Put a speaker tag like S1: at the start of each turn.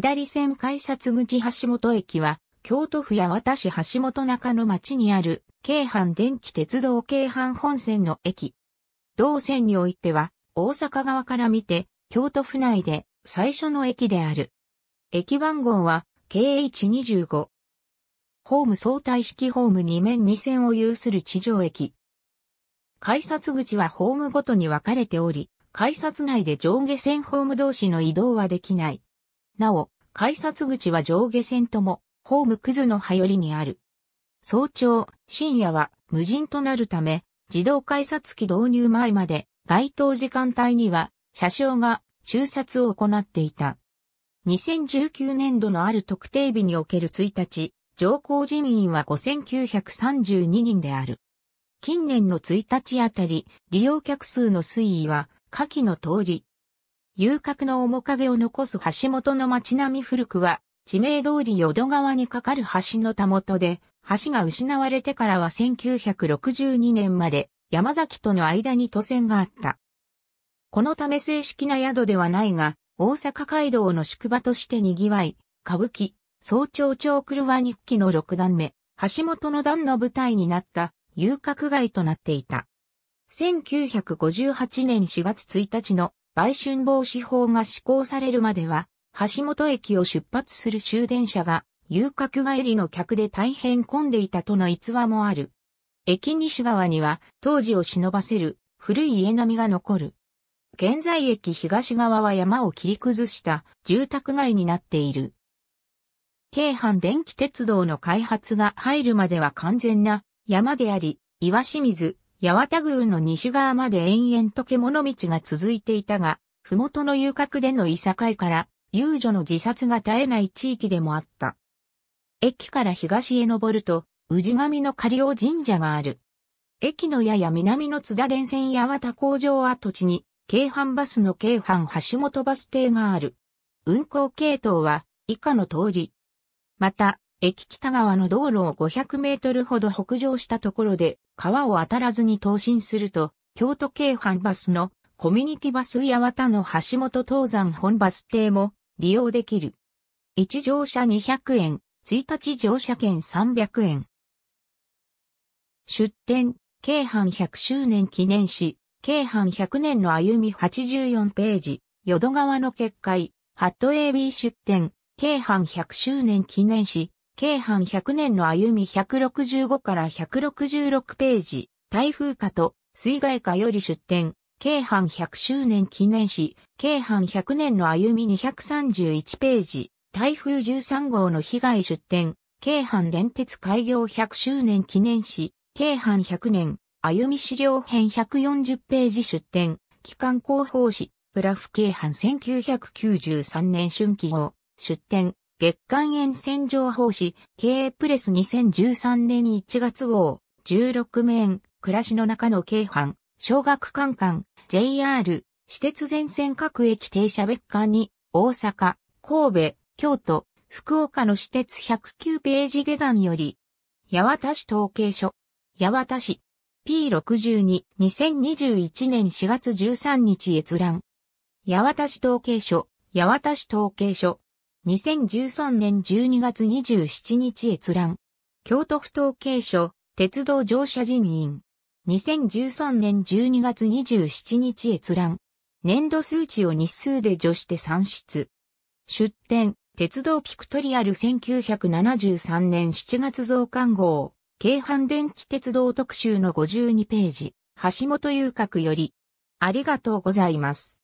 S1: 下り線改札口橋本駅は、京都府八幡市橋本中の町にある、京阪電気鉄道京阪本線の駅。同線においては、大阪側から見て、京都府内で最初の駅である。駅番号は、KH25。ホーム相対式ホーム2面2線を有する地上駅。改札口はホームごとに分かれており、改札内で上下線ホーム同士の移動はできない。なお、改札口は上下線とも、ホームくずの葉行りにある。早朝、深夜は無人となるため、自動改札機導入前まで、該当時間帯には、車掌が中札を行っていた。2019年度のある特定日における1日、乗降人員は5932人である。近年の1日あたり、利用客数の推移は、下記の通り、遊郭の面影を残す橋本の街並み古くは、地名通り淀川に架かる橋のたもとで、橋が失われてからは1962年まで山崎との間に都線があった。このため正式な宿ではないが、大阪街道の宿場として賑わい、歌舞伎、早朝町ルワ日記の六段目、橋本の段の舞台になった遊郭街となっていた。1958年4月1日の売春防止法が施行されるまでは、橋本駅を出発する終電車が、遊郭帰りの客で大変混んでいたとの逸話もある。駅西側には、当時を忍ばせる、古い家並みが残る。現在駅東側は山を切り崩した住宅街になっている。京阪電気鉄道の開発が入るまでは完全な山であり、岩清水、八幡宮の西側まで延々と獣道が続いていたが、麓の遊郭でのいさかいから、遊女の自殺が絶えない地域でもあった。駅から東へ登ると、宇治神の狩尾神社がある。駅のやや南の津田電線八幡工場跡地に、京阪バスの京阪橋本バス停がある。運行系統は以下の通り。また、駅北側の道路を500メートルほど北上したところで、川を渡らずに東進すると、京都京阪バスのコミュニティバス八幡の橋本東山本バス停も利用できる。1乗車200円、1日乗車券300円。出店、京阪100周年記念誌、京阪100年の歩み84ページ、淀川の結界、ハット AB 出店、京阪100周年記念誌、京阪100年の歩み165から166ページ、台風下と水害下より出展、京阪100周年記念誌、京阪100年の歩み231ページ、台風13号の被害出展、京阪電鉄開業100周年記念誌、京阪100年、歩み資料編140ページ出展、機関広報誌、グラフ京阪1993年春季号、出展、月間沿線情報誌、経営プレス2013年1月号、16面、暮らしの中の京阪、小学館館、JR、私鉄全線各駅停車別館に、大阪、神戸、京都、福岡の私鉄109ページ下段より、八幡市統計所、八幡市、P62、2021年4月13日閲覧。八幡市統計所、八幡市統計所、2013年12月27日閲覧。京都府統計所、鉄道乗車人員。2013年12月27日閲覧。年度数値を日数で除して算出。出展、鉄道ピクトリアル1973年7月増刊号、京阪電気鉄道特集の52ページ、橋本優格より。ありがとうございます。